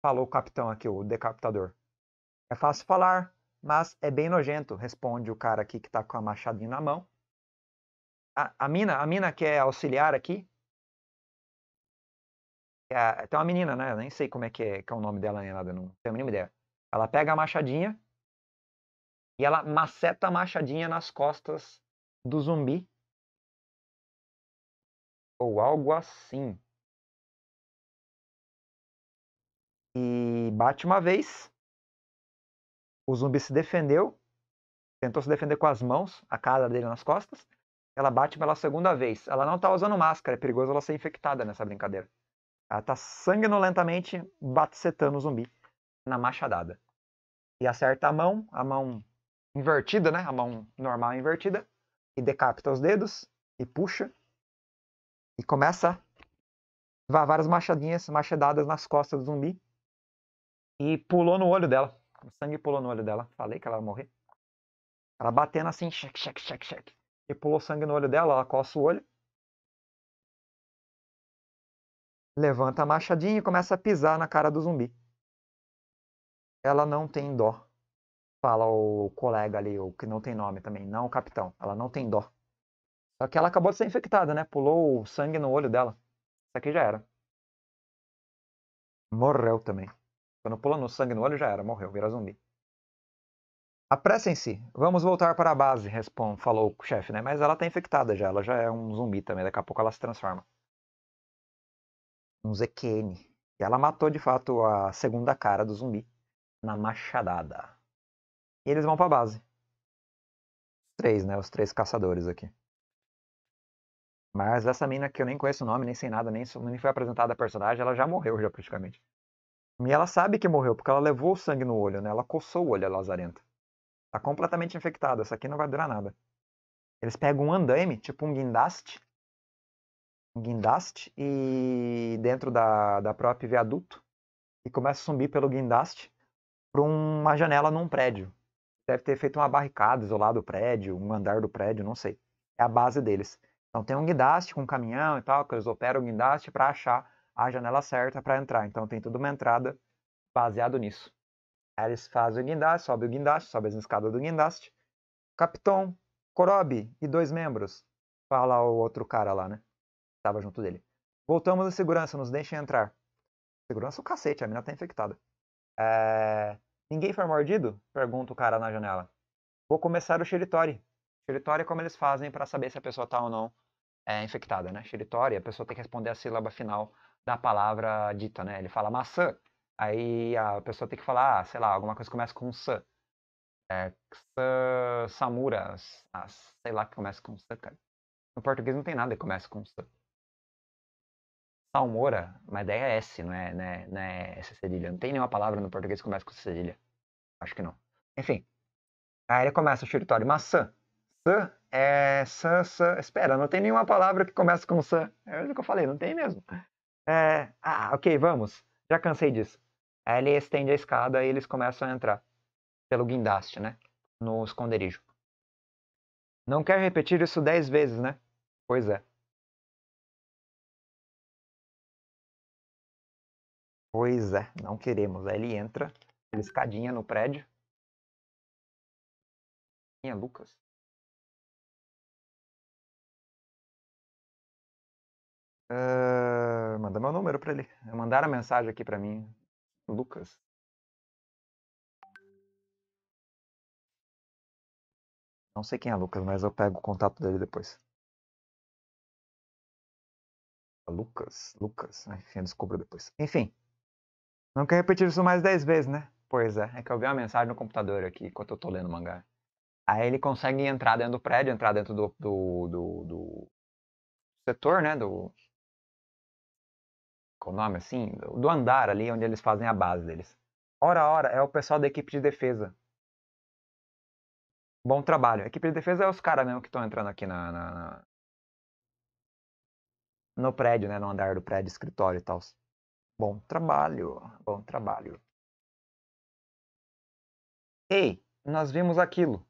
Falou o capitão aqui, o decapitador. É fácil falar, mas é bem nojento, responde o cara aqui que está com a machadinha na mão. A, a mina, a mina que é auxiliar aqui. É tem uma menina, né? Eu nem sei como é que, é que é o nome dela nem nada, não tenho a mínima ideia. Ela pega a machadinha e ela maceta a machadinha nas costas do zumbi. Ou algo assim. E bate uma vez, o zumbi se defendeu, tentou se defender com as mãos, a cara dele nas costas. Ela bate pela segunda vez. Ela não tá usando máscara, é perigoso ela ser infectada nessa brincadeira. Ela tá sanguinolentamente batecetando o zumbi na machadada. E acerta a mão, a mão invertida, né? A mão normal invertida. E decapita os dedos, e puxa. E começa a várias machadinhas, machadadas nas costas do zumbi. E pulou no olho dela. O sangue pulou no olho dela. Falei que ela ia morrer. Ela batendo assim, cheque, cheque, cheque, cheque. E pulou sangue no olho dela, ela coça o olho. Levanta a machadinha e começa a pisar na cara do zumbi. Ela não tem dó. Fala o colega ali, o que não tem nome também, não o capitão. Ela não tem dó. Só que ela acabou de ser infectada, né? Pulou o sangue no olho dela. Isso aqui já era. Morreu também. Quando pula no sangue no olho, já era, morreu, vira zumbi. Apressem-se, vamos voltar para a base, falou o chefe, né? Mas ela tá infectada já, ela já é um zumbi também, daqui a pouco ela se transforma. Um ZQN. E ela matou de fato a segunda cara do zumbi na machadada. E eles vão pra base. Três, né? Os três caçadores aqui. Mas essa mina que eu nem conheço o nome, nem sei nada, nem, nem foi apresentada a personagem, ela já morreu já praticamente. E ela sabe que morreu, porque ela levou o sangue no olho, né? Ela coçou o olho, a lazarenta. Tá completamente infectada, essa aqui não vai durar nada. Eles pegam um andaime, tipo um guindaste. Um guindaste e dentro da, da própria viaduto. E começa a subir pelo guindaste para uma janela num prédio. Deve ter feito uma barricada, isolado o prédio, um andar do prédio, não sei. É a base deles. Então tem um guindaste com um caminhão e tal, que eles operam o guindaste para achar a janela certa para entrar. Então tem tudo uma entrada baseado nisso. Aí eles fazem o guindaste, sobe o guindaste, sobe as escadas do guindaste. Capitão, Korobi e dois membros. Fala o outro cara lá, né? Tava junto dele. Voltamos à segurança, nos deixem entrar. Segurança o é cacete, a mina tá infectada. É... Ninguém foi mordido? Pergunta o cara na janela. Vou começar o xeritório. Xeritório é como eles fazem para saber se a pessoa tá ou não é, infectada, né? Xeritório, a pessoa tem que responder a sílaba final da palavra dita, né? Ele fala maçã, aí a pessoa tem que falar, ah, sei lá, alguma coisa que começa com sã. É, sã, samura, ah, sei lá que começa com sã, cara. No português não tem nada que começa com sã. Salmoura, mas daí é S, não é, Né? não é essa cedilha. Não tem nenhuma palavra no português que começa com cedilha. Acho que não. Enfim. Aí ele começa o escritório, maçã. Sã é sã, sã. Espera, não tem nenhuma palavra que começa com sã. É o que eu falei, não tem mesmo. É, ah, ok, vamos. Já cansei disso. Aí ele estende a escada e eles começam a entrar. Pelo guindaste, né? No esconderijo. Não quer repetir isso dez vezes, né? Pois é. Pois é, não queremos. Aí ele entra, pela escadinha no prédio. Quem é Lucas? Uh, manda meu número para ele. Mandaram a mensagem aqui para mim. Lucas. Não sei quem é Lucas, mas eu pego o contato dele depois. É Lucas, Lucas, enfim, eu descubro depois. Enfim, não quer repetir isso mais 10 vezes, né? Pois é, é que eu vi uma mensagem no computador aqui enquanto eu tô lendo o mangá. Aí ele consegue entrar dentro do prédio, entrar dentro do, do, do, do setor, né? Do, qual o nome assim? Do andar ali onde eles fazem a base deles. Ora, ora, é o pessoal da equipe de defesa. Bom trabalho. A equipe de defesa é os caras mesmo que estão entrando aqui na, na, na, No prédio, né? No andar do prédio, escritório e tal. Bom trabalho. Bom trabalho. Ei, nós vimos aquilo.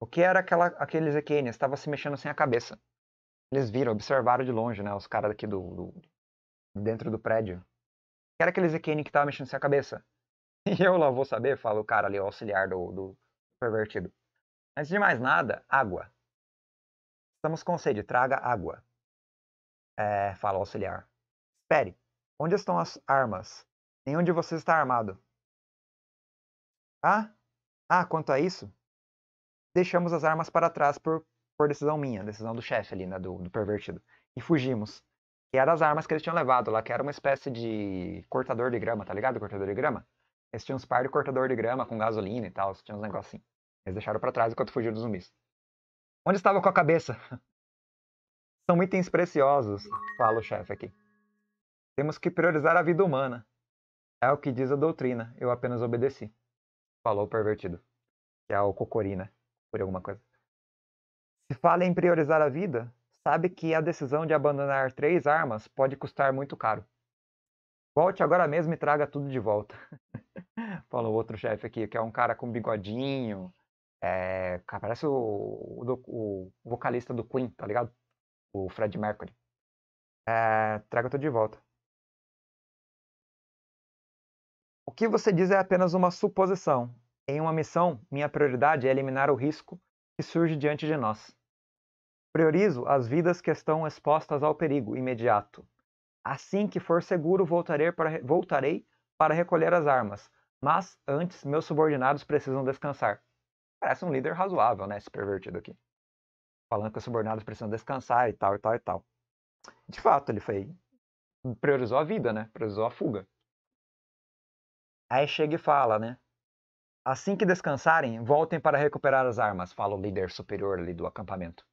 O que era aquela, aquele Ezequiel? Estava se mexendo sem a cabeça. Eles viram, observaram de longe, né? Os caras aqui do, do, dentro do prédio. Que era aquele Zekane que tava mexendo sem a cabeça. E eu lá vou saber, fala o cara ali, é o auxiliar do, do pervertido. Antes de mais nada, água. Estamos com sede, traga água. É, fala o auxiliar. Espere, onde estão as armas? Nenhum de vocês está armado. Ah? Ah, quanto a isso? Deixamos as armas para trás por, por decisão minha, decisão do chefe ali, né, do, do pervertido. E fugimos que eram as armas que eles tinham levado lá, que era uma espécie de cortador de grama, tá ligado? Cortador de grama. Eles tinham uns par de cortador de grama com gasolina e tal, tinha uns negocinhos. Assim. Eles deixaram para trás enquanto fugiram dos zumbis. Onde estava com a cabeça? São itens preciosos, fala o chefe aqui. Temos que priorizar a vida humana. É o que diz a doutrina, eu apenas obedeci. Falou o pervertido. Que é o Cocorina, por alguma coisa. Se fala em priorizar a vida, sabe que a decisão de abandonar três armas pode custar muito caro. Volte agora mesmo e traga tudo de volta. o outro chefe aqui, que é um cara com bigodinho. É, parece o, o, o, vocalista do Queen, tá ligado? O Fred Mercury. É, traga tudo de volta. O que você diz é apenas uma suposição. Em uma missão, minha prioridade é eliminar o risco que surge diante de nós. Priorizo as vidas que estão expostas ao perigo imediato. Assim que for seguro, voltarei para, voltarei para recolher as armas, mas antes meus subordinados precisam descansar. Parece um líder razoável, né? Esse pervertido aqui. Falando que os subordinados precisam descansar e tal, e tal, e tal. De fato, ele foi. Priorizou a vida, né? Priorizou a fuga. Aí chega e fala, né? Assim que descansarem, voltem para recuperar as armas, fala o líder superior ali do acampamento.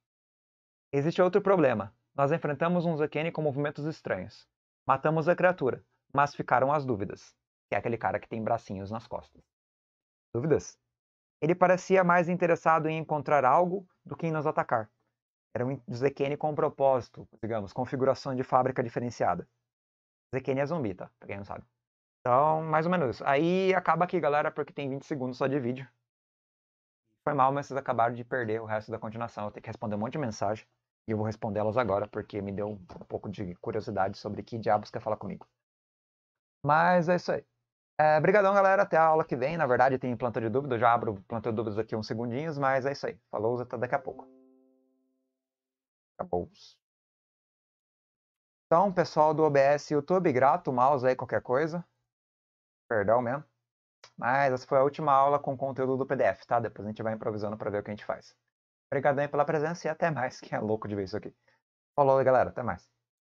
Existe outro problema. Nós enfrentamos um Zekene com movimentos estranhos. Matamos a criatura, mas ficaram as dúvidas. Que é aquele cara que tem bracinhos nas costas. Dúvidas? Ele parecia mais interessado em encontrar algo do que em nos atacar. Era um Zekene com um propósito, digamos, configuração de fábrica diferenciada. Zekene é zumbi, tá? Pra quem não sabe. Então, mais ou menos. Aí acaba aqui, galera, porque tem 20 segundos só de vídeo. Foi mal, mas vocês acabaram de perder o resto da continuação. Eu tenho que responder um monte de mensagem. E eu vou respondê-las agora, porque me deu um pouco de curiosidade sobre que diabos quer falar comigo. Mas é isso aí. É, brigadão, galera. Até a aula que vem. Na verdade, tem plantão de dúvida. Eu já abro planta plantão de dúvidas aqui uns segundinhos, mas é isso aí. Falou, até daqui a pouco. Acabou. Então, pessoal do OBS YouTube, grato, mouse aí, qualquer coisa. Perdão mesmo. Mas essa foi a última aula com o conteúdo do PDF, tá? Depois a gente vai improvisando para ver o que a gente faz. Obrigadão pela presença e até mais, que é louco de ver isso aqui. Falou, galera. Até mais.